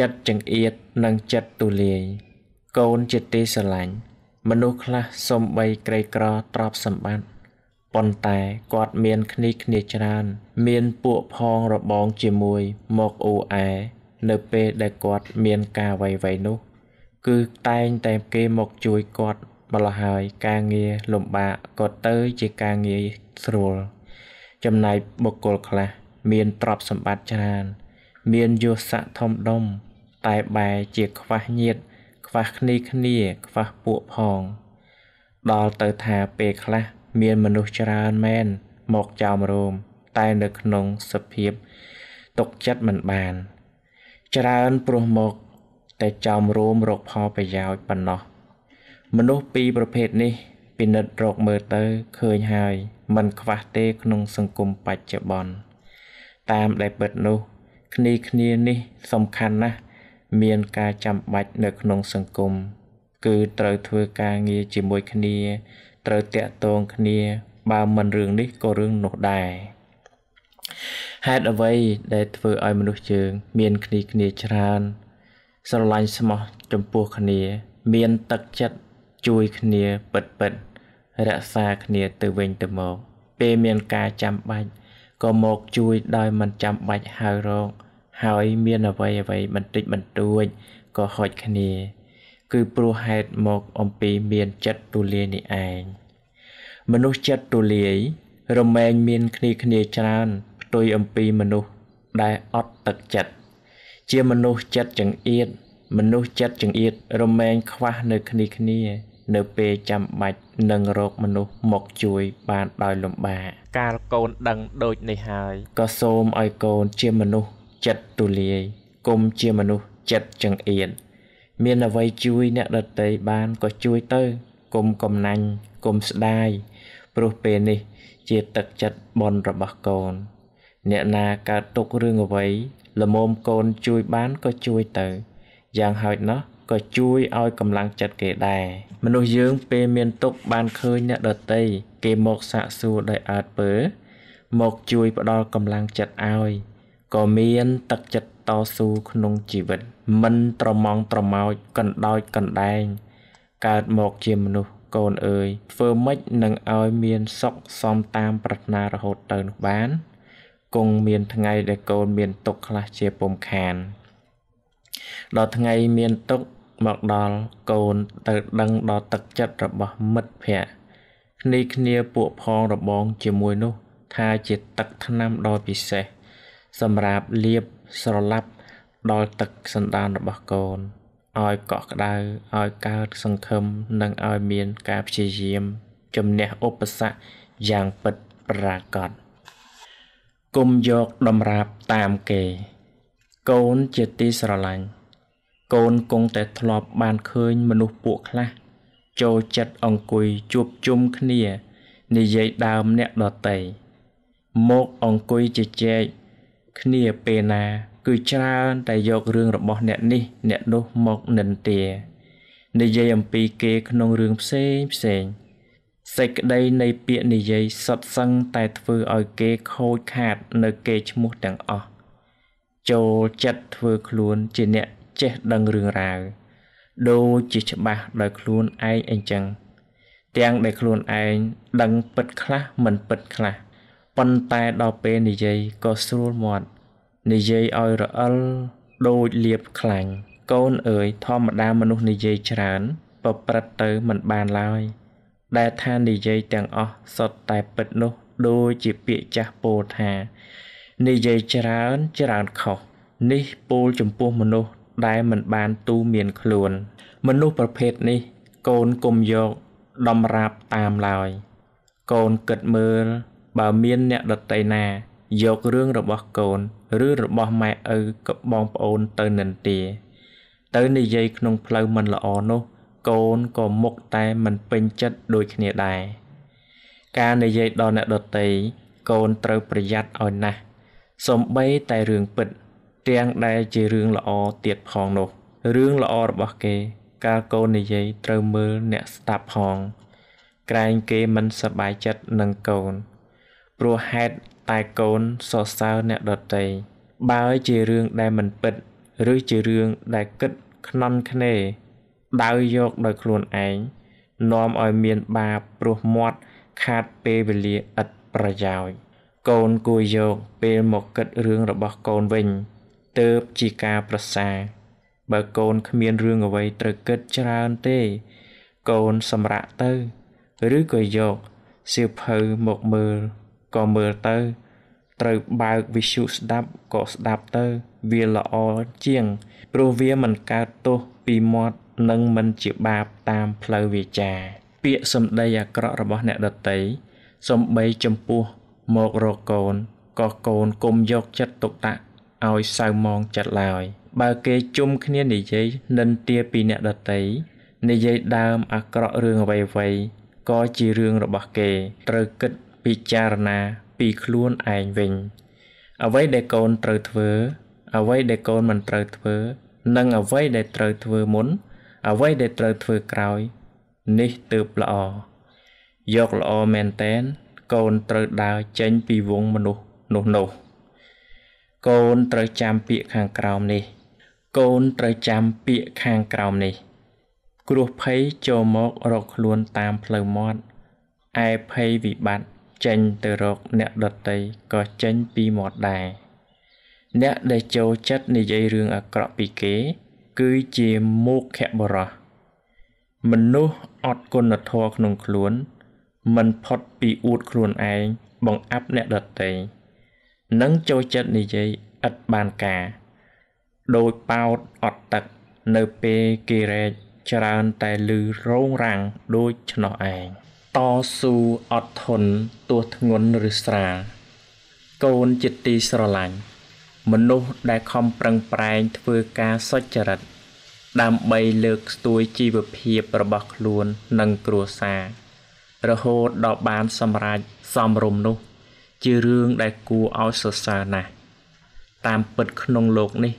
ចិត្តចង្អៀតនិងចិត្តទូលាយកូនជាទីស្រឡាញ់មនុស្សខ្លះសំបីក្រីក្រទ្រព្យសម្បត្តិប៉ុន្តែគាត់មានគ្នីគ្នាច្រើន មានពួកផងរបងជាមួយមកអ៊ូអែនៅពេលដែលគាត់មានការវ័យវ័យនោះ គឺតែងតែគេមកជួយគាត់ម្ល៉េះហើយការងារលំបាកក៏ទៅជាការងារស្រួលចំណែកបុគ្គលខ្លះមានទ្រព្យសម្បត្តិច្រើន មានយសស័ក្តិធំដុំតែបែរជាខ្វះញាតខ្វះគ្នាគ្នាខ្វះពួកផងដល់ទៅថាពេលខ្លះមានមនុស្សច្រើនមែន មកចោមរោមតែនៅក្នុងសភាពຕົកចិត្តមិនបាន ច្រើនព្រោះមកតែចោមរោមរកផលប្រយោជន៍ប៉ុណ្ណោះមនុស្សពីរប្រភេទនេះពិនិត្យរកមើលទៅឃើញហើយมันខ្វះទេក្នុងសង្គមបច្ចុប្បន្នតាមដែលពិតនោះគ្នាគ្នានេះ សំខាន់ណាស់មានការចាំបាច់នៅក្នុងសង្គមគឺត្រូវធ្វើការងារជាមួយគ្នា ត្រូវតាក់ទងគ្នា បើមិនរឿងនេះក៏រឿងនោះដែរហេតុអ្វី ដែលធ្វើឲ្យមនុស្សយើង មានគ្នាគ្នាច្រើន ស្រឡាញ់ស្មោះចំពោះគ្នា មានទឹកចិត្តជួយគ្នាពិតពិតរក្សាគ្នាទៅវិញទៅមកពេលមានការចាំបាច់ក៏មកជួយ ដោយមិនចាំបាច់ហៅរកហើយមានអ្វីអ្វីបន្តិចបន្តួចក៏ហុចគ្នា គឺព្រោះហេតុមកអំពីមានចិត្តទូលាយនេះឯងមនុស្សចិត្តទូលាយរមែងមានគ្នាគ្នាច្រើនផ្ទុយអំពីមនុស្សដែលអត់ទឹកចិត្តជាមនុស្សចិត្តចង្អៀតមនុស្សចិត្តចង្អៀតរមែងខ្វះនៅគ្នាគ្នា នៅ ពេលចាំបាច់នឹងរកមនុស្សមកជួយ បានដោយលំបាកកាលកូនដឹងដូចនេះហើយក៏សូមឲ្យកូនជាមនុស្សចិត្តទូលាយគុំជាមនុស្សចិត្តចង្អៀតមានអ្វីជួយអ្នកដតីបានក៏ជួយទៅគុំកំណាញ់គុំស្ដាយព្រោះពេលនេះ ជាទឹកចិត្តបនរបស់កូនអ្នកណាកើតទុករឿងអ្វីល្មមកូនជួយបានក៏ជួយទៅយ៉ាងហោចណាស់ក៏ជួយឲ្យកម្លាំងចិត្តគេដែរមនុស្សយើង ពេលមានទុកបានឃើញអ្នកដតីគេមកសាកសួរដោយអើតពើមកជួយផ្ដល់កម្លាំងចិត្តឲ្យក៏មាន ទឹកចិត្តតស៊ូក្នុងជីវិតមិនត្រមងត្រមោចកណ្ដោចកណ្ដែង កើតមកជាមនុស្សកូនអើយធ្វើម៉េចនឹងឲ្យមានសុខសមតាមប្រាថ្នារហូតទៅនោះបានគង់មានថ្ងៃដែលកូនមានទុកខ្លះជាពុំខានដល់ថ្ងៃមានទុកមកដល់កូនទៅដឹងដល់ទឹកចិត្តរបស់មិត្តភ័ក្តិនេះគ្នាពួកផងរបងជាមួយនោះថាជាទឹកថ្នាំដ៏ពិសេសសម្រាប់លៀបស្រឡាប់ដល់ទឹកសន្តានរបស់កូនឲ្យកក់ក្ដៅឲ្យកើតសង្ឃឹមនិងឲ្យមានការព្យាយាមជំនះឧបសគ្គយ៉ាងពិតប្រាកដគុំយកតម្រាបតាមគេកូនជាទីស្រឡាញ់កូនគង់តែធ្លាប់បានឃើញមនុស្សពួកខ្លះចូលចិត្តអង្គុយជួបជុំគ្នានិយាយដើមអ្នកដតីមកអង្គុយជជែកគ្នាពេលណា គឺច្រើនតែយករឿងរបស់អ្នកនេះ អ្នកនោះមកនិន្ទានិយាយអំពីគេក្នុងរឿងផ្សេងផ្សេងសេចក្តីនៃពាក្យនិយាយសុទ្ធសឹងតែធ្វើឲ្យគេខូចខាត នៅគេឈ្មោះទាំងអស់ចូលចិត្តធ្វើខ្លួនជាអ្នកចេះដឹងរឿងរ៉ាវដូចជាច្បាស់ដោយខ្លួនឯងអញ្ចឹងទាំងដែលខ្លួនឯងដឹងពិតខ្លះមិនពិតខ្លះប៉ុន្តែដល់ពេលនិយាយក៏ស្រួលមាត់និយាយឲ្យរអិលដូចលៀបខ្លាញ់កូនអើយធម្មតាមនុស្សនិយាយច្រើនប្រព្រឹត្តទៅមិនបានឡើយដែលថានិយាយទាំងអស់សុទ្ធតែពិតនោះដូចជាពាក្យចាស់ពោលថានិយាយច្រើនច្រើនខុសនេះពោលចំពោះមនុស្សដែលមិនបានទូមានខ្លួន មនុស្សប្រភេទនេះកូនគុំយកតម្រាប់តាមឡើយកូនគិតមើលបើមានអ្នកដតីណា យករឿងរបស់កូន ឬរបស់ម៉ែឪកបងប្អូនទៅនិន្ទាទៅនិយាយក្នុងផ្លូវមិនល្អនោះ កូនក៏មុខតែមិនពេញចិត្តដូចគ្នាដែរការនិយាយដល់អ្នកដតីកូនត្រូវប្រយ័ត្នឲ្យណាស់សំបីតែរឿងពិតទាំងដែលជារឿងល្អទៀតផងនោះរឿងល្អរបស់គេកាលកូននិយាយត្រូវមើលអ្នកស្ដាប់ផងក្រែងគេមិនសប្បាយចិត្តនឹងកូនព្រោះហេតុតែកូនសរសើរអ្នកដតីបើជារឿងដែលមិនពិតឬជារឿងដែលគិតខ្នន់គ្នេដៅយកដោយខ្លួនឯងនាំឲ្យមានបាបព្រោះមាត់ខាតពេលវេលាឥតប្រយោជន៍កូនគួរយកពេលមកគិតរឿងរបស់កូនវិញទើបជាការប្រសាបើកូនគ្មានរឿងអ្វីត្រូវគិតច្រើនទេ កូនសម្រាកទៅឬក៏យកសៀវភៅមកមើលក៏មើលទៅ ត្រូវបើកវិទ្យុស្ដាប់ក៏ស្ដាប់ទៅវាល្អជាងព្រោះវាមិនកើតទោសពីមាត់និងមិនជាបាបតាមផ្លូវវាចាពាក្យសម្ដីអាក្រក់របស់អ្នកដតីសំបីចំពោះ មករកកូនក៏កូនគុំយកចិត្តទុកដាក់ឲ្យសៅមងចិត្តឡើយ បើគេជុំគ្នានិយាយនិន្ទាពីអ្នកដតីនិយាយដើម អាក្រក់រឿងអ្វីៗក៏ជារឿងរបស់គេត្រូវគិតពិចារណាពីខ្លួនឯងវិញ អ្វីដែលកូនត្រូវធ្វើ អ្វីដែលកូនមិនត្រូវធ្វើ និងអ្វីដែលត្រូវធ្វើមុន អ្វីដែលត្រូវធ្វើក្រោយ នេះទើបល្អយកល្អមែនតែន កូនត្រូវដើរចេញពីវងមនុស្សនោះនោះកូនត្រូវចាំពាក្យខាងក្រោមនេះ កូនត្រូវចាំពាក្យខាងក្រោមនេះ គ្រោះភ័យចូលមករកខ្លួនតាមផ្លូវមាត់ឯភ័យវិបត្តិចេញទៅរកអ្នកដតីក៏ចេញពីមាត់ដែរអ្នកដែលចូលចិត្តនិយាយរឿងអាក្រក់ពីគេ គឺជាមុខៈបរោះមនុស្សអត់គុណធម៌ក្នុងខ្លួនមិនផុតពីអួតខ្លួនឯងបង្អាប់អ្នកដតីនឹងចូលចិត្តនិយាយឥតបានការដោយប៉ោតអត់ទឹកនៅពេលគេរែកច្រើនតែលឺរោងរាំងដូចឆ្នោះឯងតស៊ូអត់ធន់ទោះធ្ងន់ឬស្រាលកូនជាទីស្រឡាញ់មនុស្សដែលខំប្រឹងប្រែងធ្វើការសុចរិតដើម្បីលើកស្ទួយជីវភាពរបស់ខ្លួននិងគ្រួសាររហូតដល់បានសម្រេចសមរម្យនោះជារឿងដែលគួរឲ្យសរសើរណាស់តាមពិតក្នុងលោកនេះ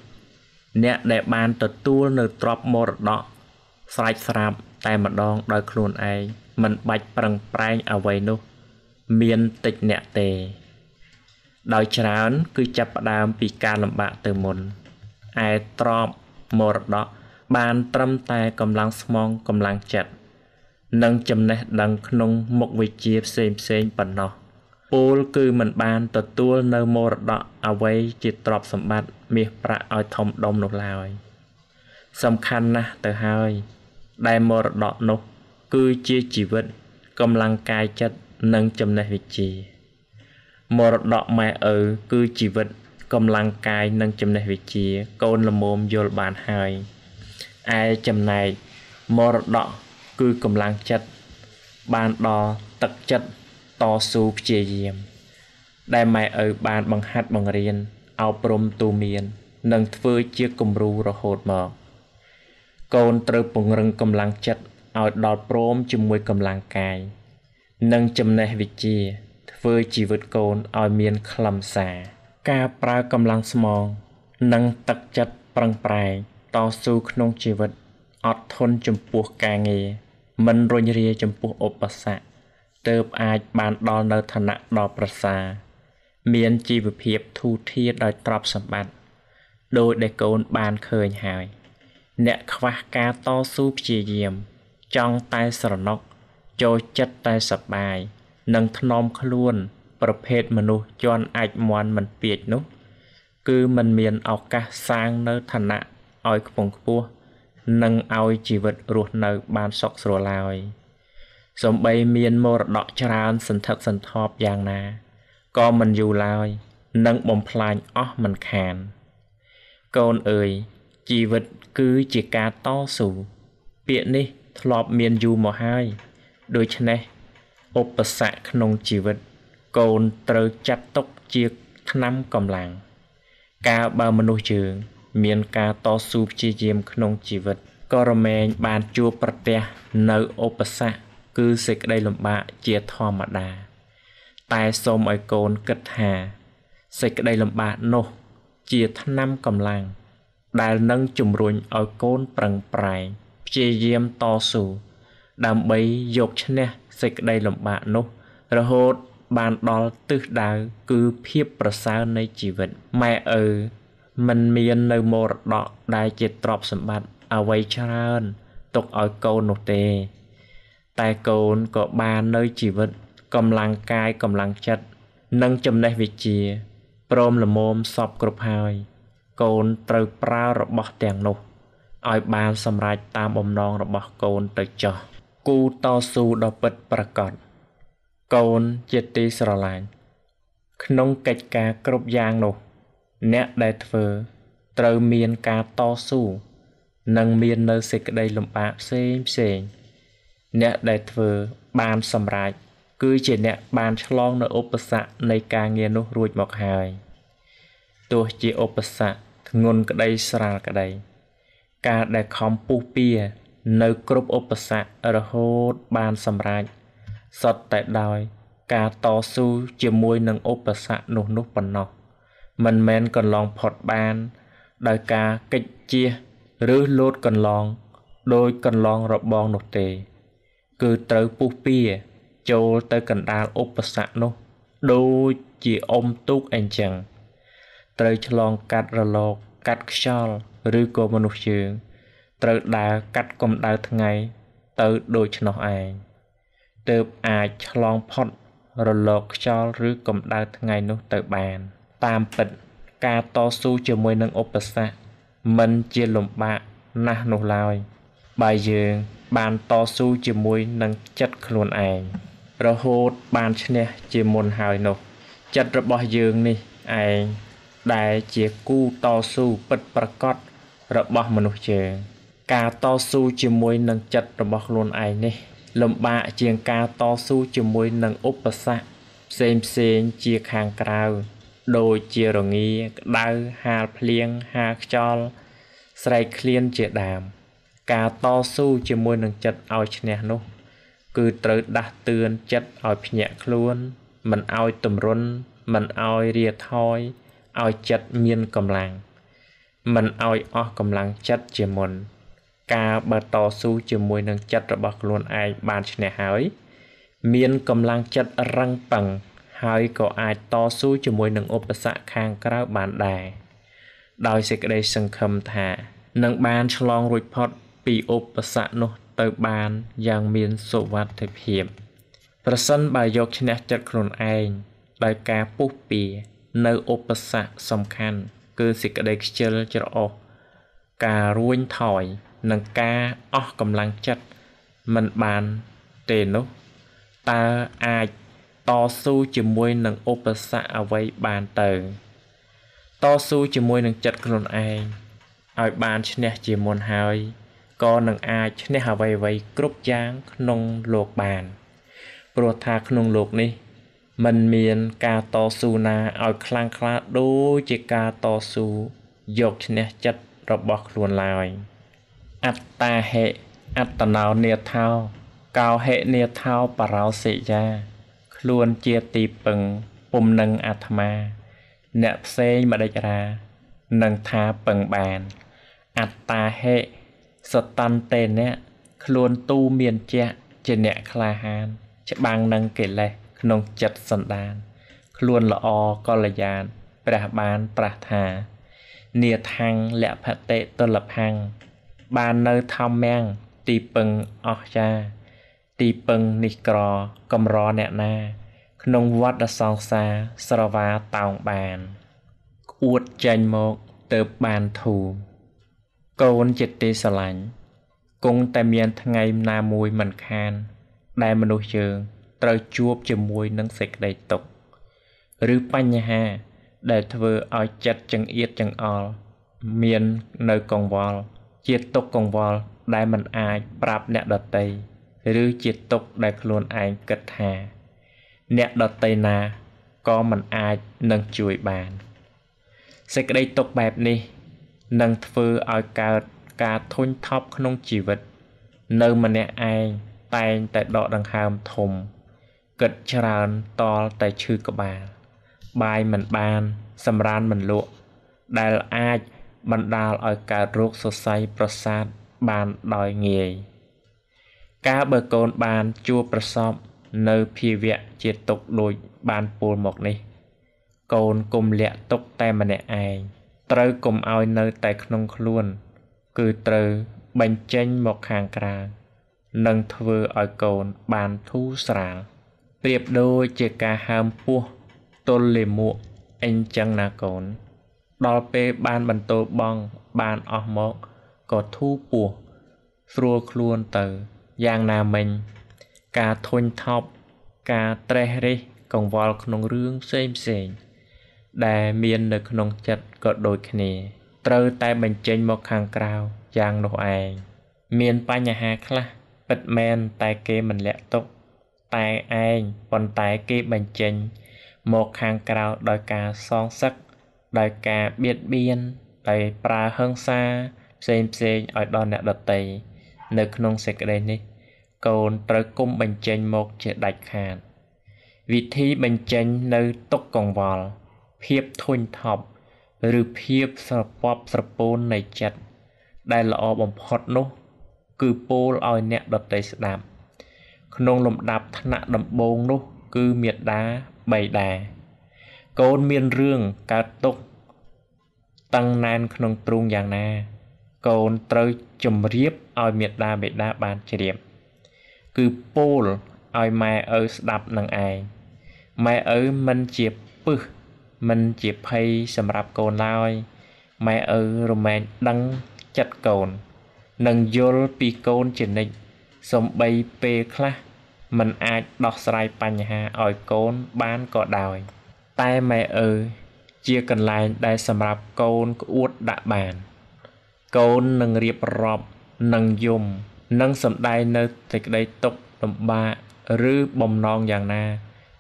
អ្នកដែលបានទទួលនៅទ្រពមរតកស្រេចស្រាប់តែម្ដងដោយខ្លួនឯងមិនបាច់ប្រឹងប្រែងអ្វីនោះ មានតិចអ្នកទេ ដោយច្រើន គឺចាប់ផ្ដើមពីការលំបាកទៅមុនឯទ្របមរតកបានត្រឹមតែកម្លាំងស្មងកម្លាំងចិត្តនិងចំណេះដឹងក្នុងមុខវិជ្ជាផ្សេងផ្សេងប៉ុណ្ណោះពលគឺមិនបានទទួលនៅមរតកអ្វីជាទ្រព្យសម្បត្តិមាសប្រាក់ឲ្យធំដុំនោះឡើយ សំខាន់ណាស់ទៅហើយដែលមរតកនោះគឺជាជីវិតកម្លាំងកាយចិត្តនិងចំណេះវិជ្ជាមរតកម៉ែឪគឺជីវិតកម្លាំងកាយនិងចំណេះវិជ្ជា កូនល្មមយល់បានហើយឯចំណែកមរតកគឺកម្លាំងចិត្តបានដល់ទឹកចិត្តតស៊ូព្យាយាម ដែលម៉ែឪបានបង្ហាត់បង្រៀនអប់រំទូមាន និងធ្វើជាគំរូរហូតមក កូនត្រូវពង្រឹងកម្លាំងចិត្តឲ្យដល់ព្រមជាមួយកម្លាំងកាយនិងចំណេះវិជ្ជា ធ្វើជីវិតកូនឲ្យមានខ្លឹមសារការប្រើកម្លាំងស្មងនិងទឹកចិត្តប្រឹងប្រែងតស៊ូក្នុងជីវិតអត់ធន់ចំពោះការងារមិនរញរាចំពោះឧបសគ្គទើបអាចបានដល់នៅឋានៈដ៏ប្រសើរមានជីវភាពធូរធារដោយទ្រព្យសម្បត្តិដោយដែលកូនបានឃើញហើយអ្នកខ្វះការតស៊ូព្យាយាមចង់តែស្រណុកចូលចិត្តតែសប្បាយនិងថ្នមខ្លួនប្រភេទមនុស្សជន់អាចមន់មិនពាចនោះគឺมันមានឱកាសសាងនៅឋានៈឲ្យខ្ពង់ខ្ពស់និងឲ្យជីវិតរស់នៅបានសុខស្រួលឡើយសំបីមានមរតកច្រើនសន្ធឹកសន្ធាប់យ៉ាងណាក៏មិនយូរឡើយនឹងបំផ្លាញអស់មិនខាន កូនអើយជីវិតគឺជាការតស៊ូពាក្យនេះធ្លាប់មានយូរមកហើយដូច្នេះឧបសគ្គក្នុងជីវិត កូនត្រូវចាត់ទុកជាឆ្នាំកម្លាំងកាលបើមនុស្សយើងមានការតស៊ូព្យាយាមក្នុងជីវិតក៏រមែងបានជួបប្រទះនៅឧបសគ្គគឺសេចក្តីលំបាកជាធម្មតា តែសូមឲ្យកូនគិតថា សេចក្តីលំបាកនោះ ជាឆ្នាំកម្លាំងដែលនឹងជំរុញឲ្យកូនប្រឹងប្រែងព្យាយាមតស៊ូដើម្បីយកឈ្នះសេចក្តីលំបាកនោះ រហូតបានដល់ទិសដៅគឺភាពប្រសើរនៃជីវិតម៉ែឪមិនមាននៅមរតកដែលជាទ្រព្យសម្បត្តិអ្វីច្រើនទុកឲ្យកូននោះទេ តែកូនក៏បាននៅជីវិតកម្លាំងកាយកម្លាំងចិត្តនិងចំណេះវិជ្ជាព្រមលមមសពគ្រប់ហើយ កូនត្រូវប្រើរបស់ទាំងនោះឲ្យបានសម្រេចតាមបំណងរបស់កូនទៅចោះគូតស៊ូដ៏ពិតប្រាកដកូនជាទីស្រឡាញ់ក្នុងកិច្ចការគ្រប់យ៉ាងនោះ អ្នកដែលធ្វើត្រូវមានការតស៊ូនិងមាននៅសេចក្តីលំបាកផ្សេងផ្សេងអ្នកដែលធ្វើបានសម្រេចគឺជាអ្នកបានឆ្លងនៅឧបសគ្គនៃការងារនោះរួចមកហើយទោះជាឧបសគ្គធ្ងន់ក្តីស្រាលក្តីការដែលខំពុះពៀនៅគ្រប់ឧបសគ្គរហូតបានសម្រេចសតតែដោយការតស៊ូជាមួយនឹងឧបសគ្គនោះនោះប៉ុណ្ណោះមិនមែនកន្លងផុតបានដោយការកិច្ចជះឬលោតកន្លងដោយកន្លងរបងនោះទេ គឺត្រូវពុះពៀចូលទៅកណ្ដាលឧបសគ្គនោះដូចជាអុំទូកអីចឹងត្រូវឆ្លងកាត់រលកកាត់ខ្យល់ឬក៏មនុស្សយើង ត្រូវដើរកាត់កម្ដៅថ្ងៃទៅដូច្នោះឯងទើបអាចឆ្លងផុតរលកខ្យល់ឬកម្ដៅថ្ងៃនោះទៅបាន តាមពិតការតស៊ូជាមួយនឹងឧបសគ្គមិនជាលំបាកណាស់នោះឡើយបើយើងបានតស៊ូជាមួយនឹងចិត្តខ្លួនឯងរហូតបានឈ្នះជាមុនហើយនោះ ចិត្តរបស់យើងនេះឯងដែលជាគូតស៊ូពិតប្រកបរបស់មនុស្សយើង ការតស៊ូជាមួយនឹងចិត្តរបស់ខ្លួនឯងនេះលំបាកជាងការតស៊ូជាមួយនឹងឧបសគ្គផ្សេងផ្សេងជាខាងក្រៅដូចជារងាក្តៅហាលភ្លៀងហាលខ្យល់ស្រែកឃ្លានជាដើមការតស៊ូជាមួយនឹងចិត្តឲ្យឈ្នះនោះ គឺត្រូវដាស់តឿនចិត្តឲ្យភ្ញាក់ខ្លួនមិនឲ្យទម្រុនមិនឲ្យរាថយឲ្យចិត្តមានកម្លាំង។មិនឲ្យអស់កម្លាំងចិត្តជាមុន ការបើតស៊ូជាមួយនឹងចិត្តរបស់ខ្លួនឯងបានឈ្នះហើយមានកម្លាំងចិត្តរឹងប៉ឹងហើយក៏អាចតស៊ូជាមួយនឹងឧបសគ្គខាងក្រៅបានដែរដោយសេចក្តីសង្ឃឹមថានឹងបានឆ្លងរួចផុតពីឧបសគ្គនោះទៅបានយ៉ាងមានសុវត្ថិភាពប្រសិនបើយកឈ្នះចិត្តខ្លួនឯងដោយការពុះពៀនៅឧបសគ្គសំខាន់គឺសេចក្តីខ្ជិលច្រអូសការរួញថយនិងការអស់កម្លាំងចិត្តមិនបានទេនោះតើអាចតស៊ូជាមួយនឹងឧបសគ្គអ្វីបានទៅតស៊ូជាមួយនឹងចិត្តខ្លួនឯងឲ្យបានឈ្នះជាមុនហើយក៏នឹងអាចឈ្នះអ្វីៗគ្រប់យ៉ាងក្នុងលោកបានព្រោះថាក្នុងលោកនេះមិនមានការតស៊ូណាឲ្យខ្លាំងក្លាដូចជាការតស៊ូយកឈ្នះចិត្តរបស់ខ្លួនឡើយអត្តាហេអត្តណោនេថោកោហេនេថោបរោសិយា ខ្លួនជាទីពឹងពុំនឹងអាត្មា អ្នកផ្សេងមដេចរានឹងថាពឹងបានអត្តាហេ សតន្តេអ្នកខ្លួនទូមានជាជាអ្នកក្លាហានច្បាំងនឹងកិលេសក្នុងចិត្តសន្តាន ខ្លួនល្អកល្យាណព្រះបានប្រាស់ថានាថੰងលភតិទុលផੰងបាននៅធម្មំទីពឹងអស្ចារទីពឹងនេះក្រកំរអ្នកណា ក្នុងវត្តសង្សារស្រវាតោងបានក្អួតចេញមកទៅបានធូរកូនចិត្តទេស្រឡាញ់គង់តែមានថ្ងៃណាមួយមិនខាន ដែលមនុស្សយើងត្រូវជួបជាមួយនឹងសេចក្តីទុក្ខឬបញ្ហា ដែលធ្វើឲ្យចិត្តចង្អៀតចង្អល់មាននៅកង្វល់ជាទុក្ខកង្វល់ដែលមិនអាចប្រាប់អ្នកដតីឬជាទុក្ខដែលខ្លួនឯងគិតថា អ្នកដតីណាក៏មិនអាចនឹងជួយបានសេចក្តីទុក្ខបែបនេះនឹងធ្វើឲ្យកើតការធុញថប់ក្នុងជីវិត នៅម្នាក់ឯងតែងតែដកដង្ហើមធំគិតច្រើនតល់តែឈឺក្បាលបាយមិនបានសម្រានមិនលក់ដែលអាចបណ្ដាលឲ្យកើតរោគសរសៃប្រសាទបានដោយងាយ ការបើកូនបានជួប្រសពនៅភាវៈជាទុកដូចបានពោលមកនេះ កូនគុំលាក់ទុកតែម្នាក់ឯងត្រូវគុំឲ្យនៅតែក្នុងខ្លួន គឺត្រូវបញ្ចេញមកខាងក្រៅនឹងធ្វើឲ្យកូនបានធូរស្រាល។ប្រៀបដូចជាការហើមពោះទល់លាមកអីចឹងណាកូន ដល់ពេលបានបន្ទោបងបានអស់មកក៏ធូពោះស្រួលខ្លួនទៅយ៉ាងណាមិញ ការធុញថប់ការត្រេះរិះកង្វល់ក្នុងរឿងផ្សេងផ្សេងដែលមាននៅក្នុងចិត្តក៏ដូចគ្នាត្រូវតែបញ្ចេញមកខាងក្រៅយ៉ាងនោះឯងមានបញ្ហាខ្លះពិតមែនតែគេមិនលាក់ទុកតែឯងប៉ុន្តែគេបញ្ចេញមកខាងក្រៅដោយការសងសឹកដោយការបៀតបៀនដោយប្រើហិង្សាផ្សេងផ្សេងឲ្យដល់អ្នកដតីនៅក្នុងសេចក្តីនេះកូនត្រូវគុំបញ្ចេញមកជាដាច់ខាតវិធីបញ្ចេញនៅទុកកង្វល់ភាពធុញថប់ឬភាពស្រពាប់ស្រពោននៃចិត្តដែលល្អបំផុតនោះ គឺពោលឲ្យអ្នកដតីស្ដាប់ក្នុងលំដាប់ថ្នាក់ដំបូងនោះ គឺមេដាបៃតាកូនមានរឿងកើតទុកតឹងណែនក្នុងទ្រូងយ៉ាងណា កូនត្រូវជំរាបឲ្យមេដាបេដាបានជ្រាប គឺពោលឲ្យម៉ែឪស្ដាប់នឹងឯងម៉ែឪមិនជាពឹសមិនជាភ័យសម្រាប់កូនឡើយម៉ែឪរមែងដឹងចិត្តកូននិងយល់ពីកូនជានិច្ចសំបីពេលខ្លះมันអាចដោះស្រាយបញ្ហាឲ្យកូនបានក៏ដោយតែម៉ែអើជាកន្លែងដែលសម្រាប់កូនក្អួតដាក់បានកូននឹងរៀបរាប់នឹងយំនឹងសម្ដែងនៅសេចក្តីទុក្ខលំបាកឬបំណងយ៉ាងណា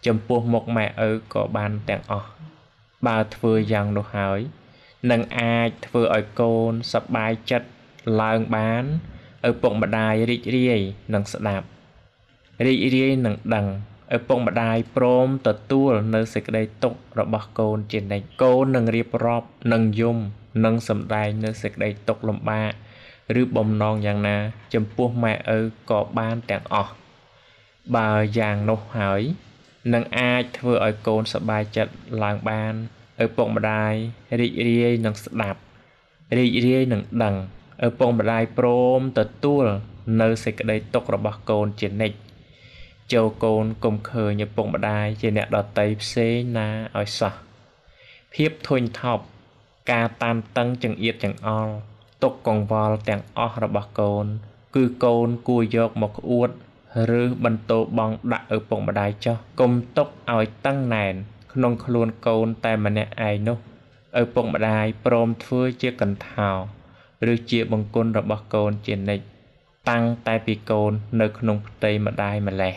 ចំពោះមុខម៉ែឪក៏បានទាំងអស់បើធ្វើយ៉ាងនោះហើយនឹងអាចធ្វើឲ្យកូនសប្បាយចិត្តឡើងបានឪពុកម្ដាយរីករាយនឹងស្ដាប់រីករាយនឹងដឹងឪពុកម្ដាយព្រមទទួលនៅសេចក្តីទុករបស់កូនជានិច្ចកូននឹងរៀបរាប់នឹងយំនឹងសម្ដែងនៅសេចក្តីទុកលំបាកឬបំណងយ៉ាងណា ចំពោះម៉ែឪក៏បានទាំងអស់បើយ៉ាងនោះហើយនឹងអាចធ្វើឲ្យកូនសប្បាយចិត្តឡើងបានឪពុកម្ដាយរីករាយនឹងស្ដាប់រីករាយនឹងដឹងឪពុកម្ដាយព្រមទទួល នៅសេចក្តីទុករបស់កូនជានិច្ចចូលកូនកុំឃើញឪពុកម្ដាយជាអ្នកដតីផ្សេងណាឲ្យសោះភាពធុញថប់ការតានតឹងចង្អៀតចង្អល់ទុកកង្វល់ទាំងអស់របស់កូន គឺកូនគួរយកមកក្អួតឬបន្ទោបងដាក់ឪពុកម្ដាយចោះកុំទុកឲ្យតឹងណែន ក្នុងខ្លួនកូន តែម្នាក់ឯងនោះឪពុកម្ដាយព្រមធ្វើជាកន្ធោឬជាបង្គន់របស់កូនជានិច្ចតាំងតែពីកូននៅក្នុងផ្ទៃម្ដាយម្លេះ។